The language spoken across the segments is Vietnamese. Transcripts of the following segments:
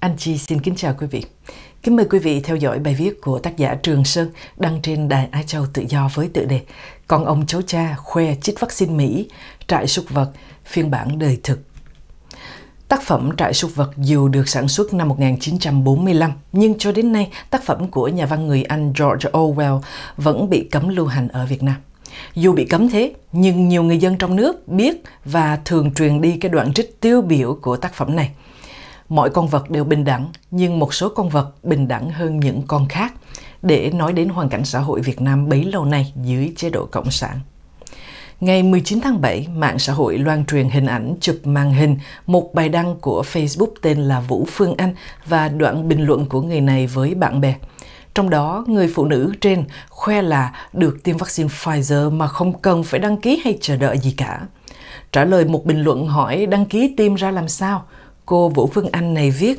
Anh Chi xin kính chào quý vị. Kính mời quý vị theo dõi bài viết của tác giả Trường Sơn đăng trên Đài Á Châu Tự Do với tựa đề "Con ông cháu cha khoe chích vaccine Mỹ, trại súc vật, phiên bản đời thực. Tác phẩm Trại súc vật dù được sản xuất năm 1945, nhưng cho đến nay tác phẩm của nhà văn người Anh George Orwell vẫn bị cấm lưu hành ở Việt Nam. Dù bị cấm thế, nhưng nhiều người dân trong nước biết và thường truyền đi cái đoạn trích tiêu biểu của tác phẩm này. Mọi con vật đều bình đẳng, nhưng một số con vật bình đẳng hơn những con khác để nói đến hoàn cảnh xã hội Việt Nam bấy lâu nay dưới chế độ Cộng sản. Ngày 19 tháng 7, mạng xã hội loan truyền hình ảnh chụp màn hình một bài đăng của Facebook tên là Vũ Phương Anh và đoạn bình luận của người này với bạn bè. Trong đó, người phụ nữ trên khoe là được tiêm vaccine Pfizer mà không cần phải đăng ký hay chờ đợi gì cả. Trả lời một bình luận hỏi đăng ký tiêm ra làm sao, cô Vũ Phương Anh này viết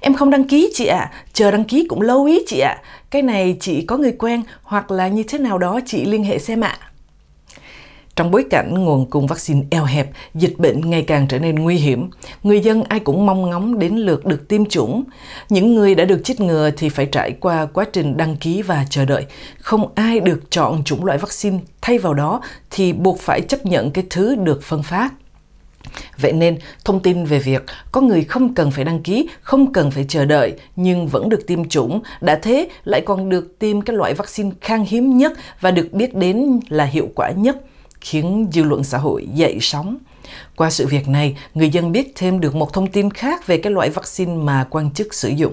Em không đăng ký chị ạ, à, chờ đăng ký cũng lâu ý chị ạ. À. Cái này chị có người quen hoặc là như thế nào đó chị liên hệ xem ạ. À. Trong bối cảnh nguồn cung vaccine eo hẹp, dịch bệnh ngày càng trở nên nguy hiểm, người dân ai cũng mong ngóng đến lượt được tiêm chủng. Những người đã được chích ngừa thì phải trải qua quá trình đăng ký và chờ đợi. Không ai được chọn chủng loại vaccine, thay vào đó thì buộc phải chấp nhận cái thứ được phân phát. Vậy nên, thông tin về việc có người không cần phải đăng ký, không cần phải chờ đợi nhưng vẫn được tiêm chủng, đã thế lại còn được tiêm cái loại vaccine khan hiếm nhất và được biết đến là hiệu quả nhất khiến dư luận xã hội dậy sóng. Qua sự việc này, người dân biết thêm được một thông tin khác về cái loại vaccine mà quan chức sử dụng.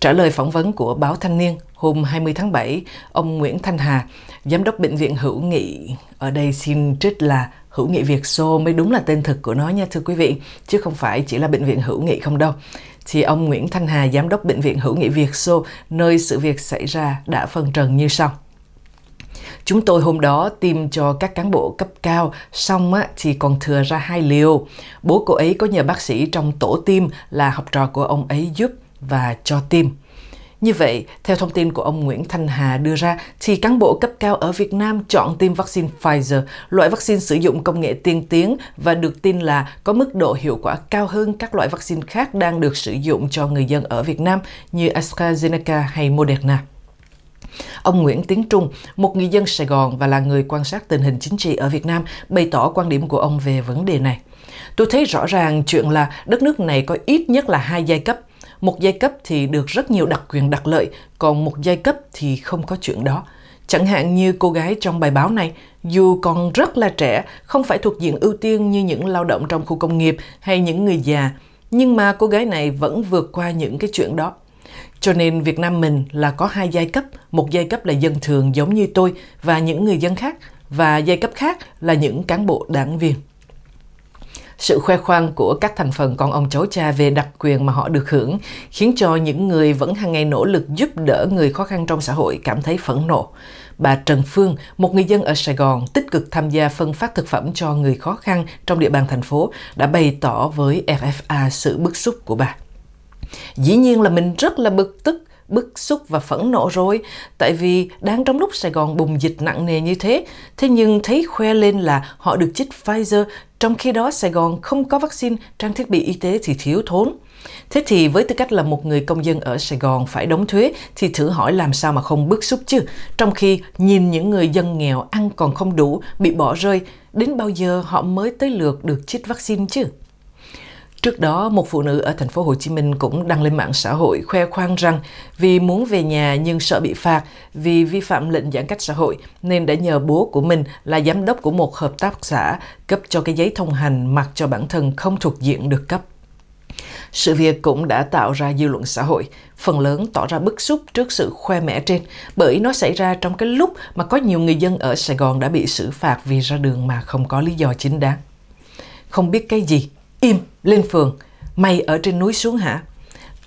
Trả lời phỏng vấn của báo Thanh Niên hôm 20 tháng 7, ông Nguyễn Thanh Hà, Giám đốc Bệnh viện Hữu Nghị, ở đây xin trích là Hữu Nghị Việt Xô mới đúng là tên thực của nó nha thưa quý vị, chứ không phải chỉ là Bệnh viện Hữu Nghị không đâu. Thì ông Nguyễn Thanh Hà, Giám đốc Bệnh viện Hữu Nghị Việt Xô, nơi sự việc xảy ra đã phân trần như sau. Chúng tôi hôm đó tiêm cho các cán bộ cấp cao, xong á, thì còn thừa ra hai liều. Bố cô ấy có nhờ bác sĩ trong tổ tiêm là học trò của ông ấy giúp và cho tiêm. Như vậy, theo thông tin của ông Nguyễn Thanh Hà đưa ra, thì cán bộ cấp cao ở Việt Nam chọn tiêm vaccine Pfizer, loại vaccine sử dụng công nghệ tiên tiến và được tin là có mức độ hiệu quả cao hơn các loại vaccine khác đang được sử dụng cho người dân ở Việt Nam như AstraZeneca hay Moderna. Ông Nguyễn Tiến Trung, một người dân Sài Gòn và là người quan sát tình hình chính trị ở Việt Nam, bày tỏ quan điểm của ông về vấn đề này. Tôi thấy rõ ràng chuyện là đất nước này có ít nhất là hai giai cấp. Một giai cấp thì được rất nhiều đặc quyền đặc lợi, còn một giai cấp thì không có chuyện đó. Chẳng hạn như cô gái trong bài báo này, dù còn rất là trẻ, không phải thuộc diện ưu tiên như những lao động trong khu công nghiệp hay những người già, nhưng mà cô gái này vẫn vượt qua những cái chuyện đó. Cho nên Việt Nam mình là có hai giai cấp, một giai cấp là dân thường giống như tôi và những người dân khác, và giai cấp khác là những cán bộ đảng viên. Sự khoe khoang của các thành phần con ông cháu cha về đặc quyền mà họ được hưởng khiến cho những người vẫn hàng ngày nỗ lực giúp đỡ người khó khăn trong xã hội cảm thấy phẫn nộ. Bà Trần Phương, một người dân ở Sài Gòn tích cực tham gia phân phát thực phẩm cho người khó khăn trong địa bàn thành phố, đã bày tỏ với FFA sự bức xúc của bà dĩ nhiên là mình rất là bực tức bức xúc và phẫn nộ rồi tại vì đang trong lúc Sài Gòn bùng dịch nặng nề như thế thế nhưng thấy khoe lên là họ được chích Pfizer trong khi đó Sài Gòn không có vaccine trang thiết bị y tế thì thiếu thốn Thế thì với tư cách là một người công dân ở Sài Gòn phải đóng thuế thì thử hỏi làm sao mà không bức xúc chứ? Trong khi nhìn những người dân nghèo ăn còn không đủ, bị bỏ rơi, đến bao giờ họ mới tới lượt được chích vaccine chứ? Trước đó, một phụ nữ ở thành phố Hồ Chí Minh cũng đăng lên mạng xã hội khoe khoang rằng vì muốn về nhà nhưng sợ bị phạt vì vi phạm lệnh giãn cách xã hội nên đã nhờ bố của mình là giám đốc của một hợp tác xã cấp cho cái giấy thông hành mặc cho bản thân không thuộc diện được cấp. Sự việc cũng đã tạo ra dư luận xã hội, phần lớn tỏ ra bức xúc trước sự khoe mẽ trên, bởi nó xảy ra trong cái lúc mà có nhiều người dân ở Sài Gòn đã bị xử phạt vì ra đường mà không có lý do chính đáng. Không biết cái gì Kim lên phường, mày ở trên núi xuống hả?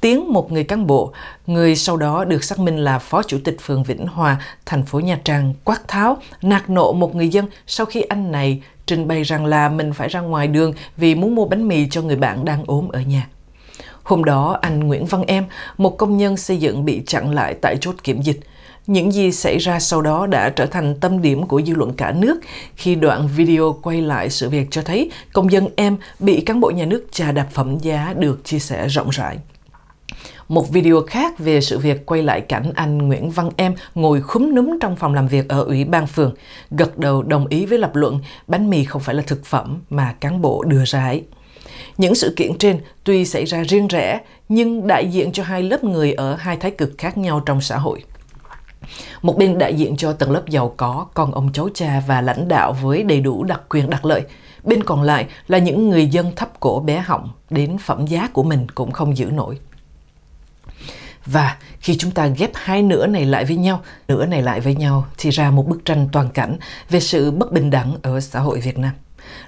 Tiếng một người cán bộ, người sau đó được xác minh là Phó Chủ tịch phường Vĩnh Hòa, thành phố Nha Trang, quát tháo, nạt nộ một người dân sau khi anh này trình bày rằng là mình phải ra ngoài đường vì muốn mua bánh mì cho người bạn đang ốm ở nhà. Hôm đó, anh Nguyễn Văn Em, một công nhân xây dựng bị chặn lại tại chốt kiểm dịch. Những gì xảy ra sau đó đã trở thành tâm điểm của dư luận cả nước khi đoạn video quay lại sự việc cho thấy công dân em bị cán bộ nhà nước trà đạp phẩm giá được chia sẻ rộng rãi. Một video khác về sự việc quay lại cảnh anh Nguyễn Văn Em ngồi khúm núm trong phòng làm việc ở Ủy ban phường, gật đầu đồng ý với lập luận bánh mì không phải là thực phẩm mà cán bộ đưa ra ấy. Những sự kiện trên tuy xảy ra riêng rẽ nhưng đại diện cho hai lớp người ở hai thái cực khác nhau trong xã hội. Một bên đại diện cho tầng lớp giàu có, còn ông cháu cha và lãnh đạo với đầy đủ đặc quyền đặc lợi. Bên còn lại là những người dân thấp cổ bé họng đến phẩm giá của mình cũng không giữ nổi. Và khi chúng ta ghép hai nửa này lại với nhau, nửa này lại với nhau thì ra một bức tranh toàn cảnh về sự bất bình đẳng ở xã hội Việt Nam.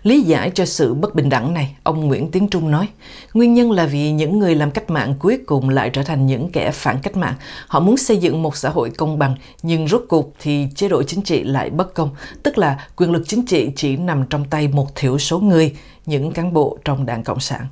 Lý giải cho sự bất bình đẳng này, ông Nguyễn Tiến Trung nói, nguyên nhân là vì những người làm cách mạng cuối cùng lại trở thành những kẻ phản cách mạng. Họ muốn xây dựng một xã hội công bằng, nhưng rốt cuộc thì chế độ chính trị lại bất công, tức là quyền lực chính trị chỉ nằm trong tay một thiểu số người, những cán bộ trong đảng Cộng sản.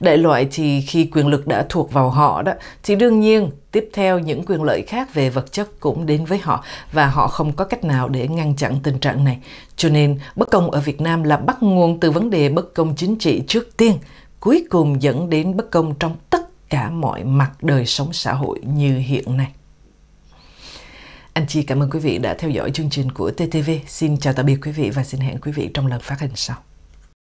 Đại loại thì khi quyền lực đã thuộc vào họ đó, thì đương nhiên tiếp theo những quyền lợi khác về vật chất cũng đến với họ và họ không có cách nào để ngăn chặn tình trạng này. Cho nên bất công ở Việt Nam là bắt nguồn từ vấn đề bất công chính trị trước tiên, cuối cùng dẫn đến bất công trong tất cả mọi mặt đời sống xã hội như hiện nay. Anh chị cảm ơn quý vị đã theo dõi chương trình của TTV. Xin chào tạm biệt quý vị và xin hẹn quý vị trong lần phát hình sau.